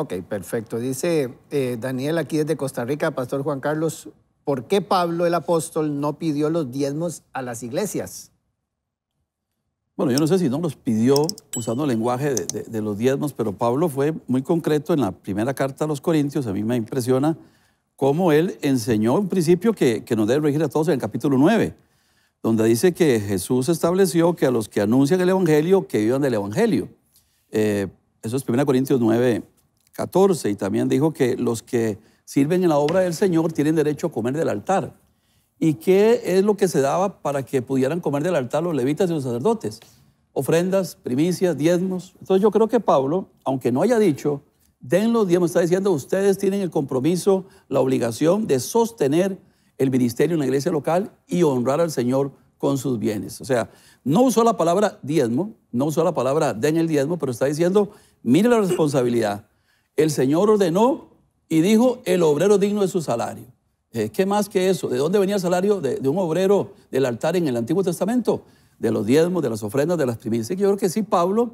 Ok, perfecto. Dice eh, Daniel aquí desde Costa Rica, Pastor Juan Carlos, ¿por qué Pablo el apóstol no pidió los diezmos a las iglesias? Bueno, yo no sé si no los pidió usando el lenguaje de, los diezmos, pero Pablo fue muy concreto en la primera carta a los Corintios. A mí me impresiona cómo él enseñó un principio que, nos debe regir a todos en el capítulo 9, donde dice que Jesús estableció que a los que anuncian el Evangelio, que vivan del Evangelio. Eh, eso es 1 Corintios 9, 14. Y también dijo que los que sirven en la obra del Señor tienen derecho a comer del altar. ¿Y qué es lo que se daba para que pudieran comer del altar los levitas y los sacerdotes? Ofrendas, primicias, diezmos. Entonces yo creo que Pablo, aunque no haya dicho, den los diezmos, está diciendo, ustedes tienen el compromiso, la obligación de sostener el ministerio en la iglesia local y honrar al Señor con sus bienes. O sea, no usó la palabra diezmo, no usó la palabra den el diezmo, pero está diciendo, mire la responsabilidad el Señor ordenó y dijo, el obrero digno de su salario. Eh, ¿Qué más que eso? ¿De dónde venía el salario de, un obrero del altar en el Antiguo Testamento? De los diezmos, de las ofrendas, de las primicias. Yo creo que sí, Pablo,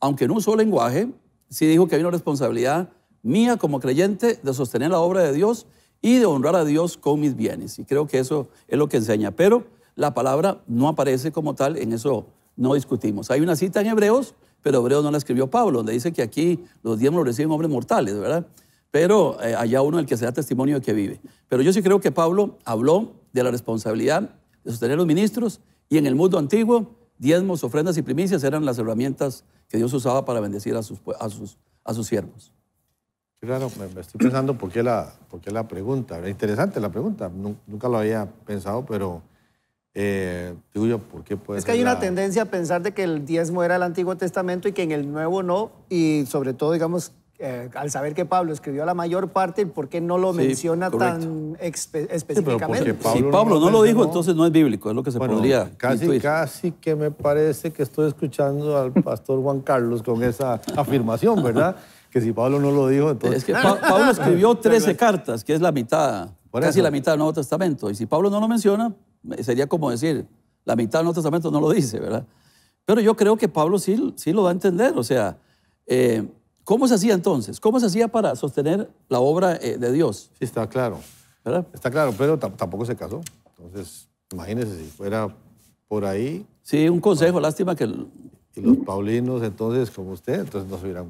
aunque no un solo lenguaje, sí dijo que había una responsabilidad mía como creyente de sostener la obra de Dios y de honrar a Dios con mis bienes. Y creo que eso es lo que enseña. Pero la palabra no aparece como tal, en eso no discutimos. Hay una cita en Hebreos pero Hebreo no la escribió Pablo, donde dice que aquí los diezmos reciben hombres mortales, ¿verdad? Pero eh, allá uno el que se da testimonio de que vive. Pero yo sí creo que Pablo habló de la responsabilidad de sostener los ministros y en el mundo antiguo diezmos, ofrendas y primicias eran las herramientas que Dios usaba para bendecir a sus, a sus, a sus siervos. Claro, me, estoy pensando por qué la, por qué la pregunta. Interesante la pregunta, nunca lo había pensado, pero eh, es que hay una tendencia a pensar de que el diezmo era el Antiguo Testamento y que en el Nuevo no, y sobre todo, digamos, eh, al saber que Pablo escribió la mayor parte, ¿por qué no lo menciona tan específicamente? si Pablo no, lo dijo, entonces no es bíblico, es lo que se podría casi, Casi que me parece que estoy escuchando al pastor Juan Carlos con esa afirmación, ¿verdad? que si Pablo no lo dijo, entonces... Es que Pablo escribió 13 cartas, que es la mitad, casi la mitad del Nuevo Testamento, y si Pablo no lo menciona, sería como decir, la mitad del Nuevo Testamento no lo dice, ¿verdad? Pero yo creo que Pablo sí, sí lo va a entender, o sea, eh, ¿cómo se hacía entonces? ¿Cómo se hacía para sostener la obra eh, de Dios? Sí, está claro. ¿verdad? Está claro, pero tampoco se casó. Entonces, imagínese si fuera por ahí. Sí, un consejo, lástima que... Y los paulinos, entonces, como usted, entonces no se o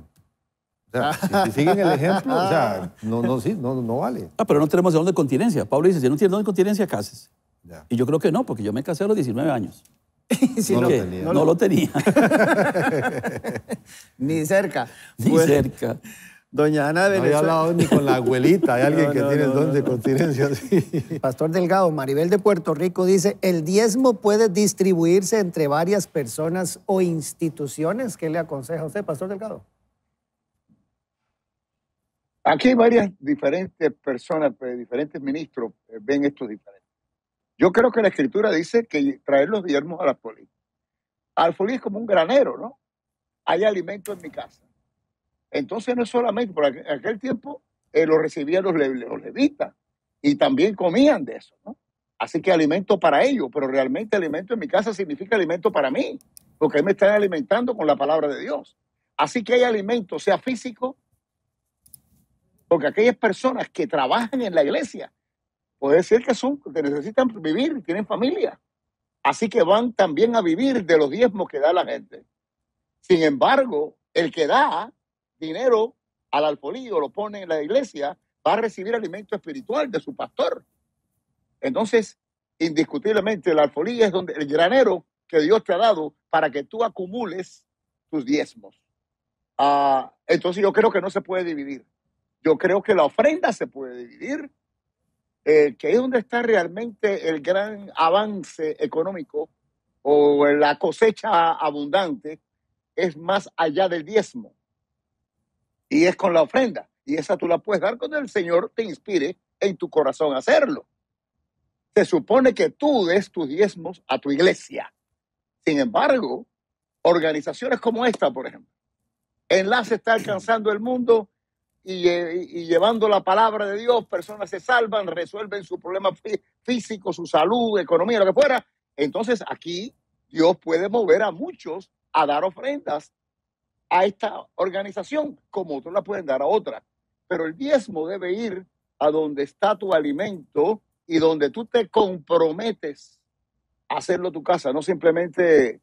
sea, si, siguen el ejemplo, o sea, no, no, sí, no, no vale. Ah, pero no tenemos de dónde continencia. Pablo dice, si no tienes dónde continencia, cases. Y yo creo que no, porque yo me casé a los 19 años. no, lo tenía. ni cerca. Ni cerca. Doña Ana de Venezuela. No hablado ni con la abuelita. Hay alguien que tiene el don de continencia. Pastor Delgado, Maribel de Puerto Rico dice, el diezmo puede distribuirse entre varias personas o instituciones. ¿Qué le aconseja a usted, Pastor Delgado? Aquí hay varias diferentes personas, pues, diferentes ministros eh, ven esto diferente. Yo creo que la escritura dice que traer los diezmos a la polis. Al es como un granero, ¿no? Hay alimento en mi casa. Entonces no es solamente, por aquel, tiempo eh, lo recibían los, levitas y también comían de eso, ¿no? Así que alimento para ellos, pero realmente alimento en mi casa significa alimento para mí, porque me están alimentando con la palabra de Dios. Así que hay alimento, sea físico, porque aquellas personas que trabajan en la iglesia Puede decir que, son, que necesitan vivir, tienen familia. Así que van también a vivir de los diezmos que da la gente. Sin embargo, el que da dinero al alfolío, lo pone en la iglesia, va a recibir alimento espiritual de su pastor. Entonces, indiscutiblemente, el alfolía es donde el granero que Dios te ha dado para que tú acumules tus diezmos. Ah, entonces, yo creo que no se puede dividir. Yo creo que la ofrenda se puede dividir eh, que es donde está realmente el gran avance económico o la cosecha abundante, es más allá del diezmo. Y es con la ofrenda. Y esa tú la puedes dar cuando el Señor te inspire en tu corazón a hacerlo. Se supone que tú des tus diezmos a tu iglesia. Sin embargo, organizaciones como esta, por ejemplo, Enlace está alcanzando el mundo eh, y, llevando la palabra de Dios, personas se salvan, resuelven su problema físico, su salud, economía, lo que fuera. Entonces aquí Dios puede mover a muchos a dar ofrendas a esta organización, como otros la pueden dar a otra. Pero el diezmo debe ir a donde está tu alimento y donde tú te comprometes hacerlo tu casa, no simplemente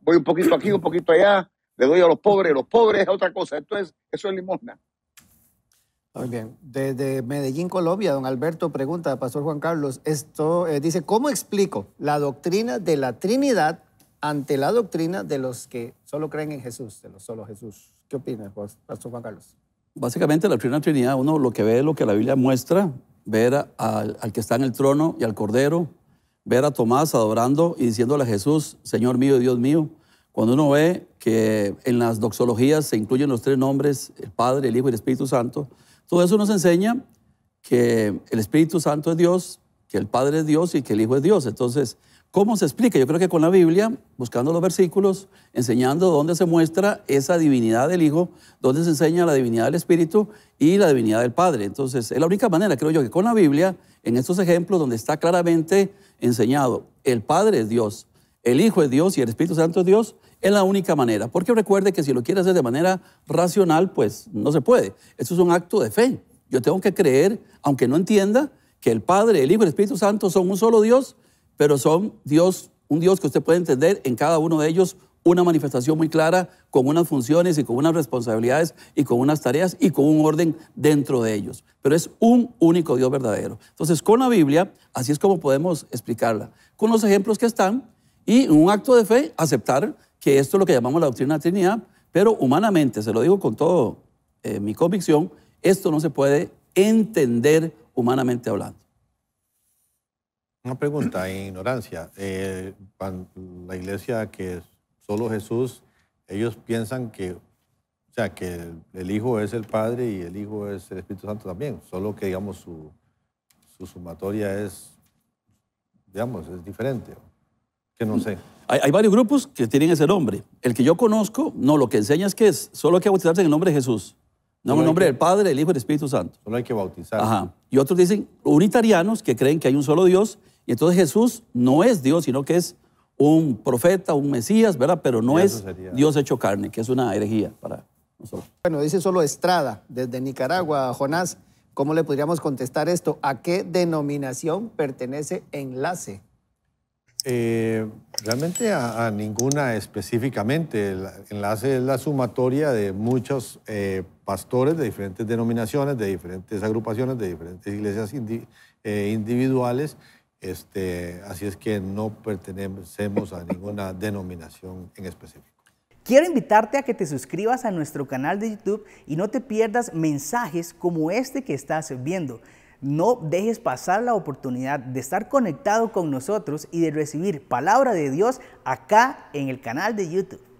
voy un poquito aquí, un poquito allá, le doy a los pobres, los pobres es otra cosa, eso es limosna. Muy bien. Desde Medellín, Colombia, don Alberto pregunta, a Pastor Juan Carlos, esto eh, dice, ¿cómo explico la doctrina de la Trinidad ante la doctrina de los que solo creen en Jesús, de los solo Jesús? ¿Qué opina, Pastor Juan Carlos? Básicamente la doctrina de la Trinidad, uno lo que ve es lo que la Biblia muestra, ver al, al que está en el trono y al Cordero, ver a Tomás adorando y diciéndole a Jesús, Señor mío, y Dios mío, cuando uno ve que en las doxologías se incluyen los tres nombres, el Padre, el Hijo y el Espíritu Santo, todo eso nos enseña que el Espíritu Santo es Dios, que el Padre es Dios y que el Hijo es Dios. Entonces, ¿cómo se explica? Yo creo que con la Biblia, buscando los versículos, enseñando dónde se muestra esa divinidad del Hijo, dónde se enseña la divinidad del Espíritu y la divinidad del Padre. Entonces, es la única manera, creo yo, que con la Biblia, en estos ejemplos donde está claramente enseñado, el Padre es Dios, el Hijo es Dios y el Espíritu Santo es Dios, es la única manera. Porque recuerde que si lo quiere hacer de manera racional, pues no se puede. Eso es un acto de fe. Yo tengo que creer, aunque no entienda, que el Padre, el Hijo y el Espíritu Santo son un solo Dios, pero son Dios, un Dios que usted puede entender en cada uno de ellos una manifestación muy clara con unas funciones y con unas responsabilidades y con unas tareas y con un orden dentro de ellos. Pero es un único Dios verdadero. Entonces, con la Biblia, así es como podemos explicarla. Con los ejemplos que están, y un acto de fe aceptar que esto es lo que llamamos la doctrina de la Trinidad, pero humanamente, se lo digo con toda eh, mi convicción, esto no se puede entender humanamente hablando. Una pregunta en ignorancia. Eh, la iglesia que es solo Jesús, ellos piensan que, o sea, que el Hijo es el Padre y el Hijo es el Espíritu Santo también, solo que, digamos, su, su sumatoria es, digamos, es diferente. Que no sé. Hay, varios grupos que tienen ese nombre. El que yo conozco, no, lo que enseña es que es solo hay que bautizarse en el nombre de Jesús. No, en el nombre del Padre, del Hijo y del Espíritu Santo. Solo hay que bautizar. Ajá. Y otros dicen unitarianos que creen que hay un solo Dios y entonces Jesús no es Dios, sino que es un profeta, un Mesías, ¿verdad? Pero no es Dios hecho carne, que es una herejía para nosotros. Bueno, dice solo Estrada, desde Nicaragua, Jonás. ¿Cómo le podríamos contestar esto? ¿A qué denominación pertenece Enlace? Eh, realmente a, ninguna específicamente. El enlace es la sumatoria de muchos eh, pastores de diferentes denominaciones, de diferentes agrupaciones, de diferentes iglesias eh, individuales. Este, así es que no pertenecemos a ninguna denominación en específico. Quiero invitarte a que te suscribas a nuestro canal de YouTube y no te pierdas mensajes como este que estás viendo. No dejes pasar la oportunidad de estar conectado con nosotros y de recibir palabra de Dios acá en el canal de YouTube.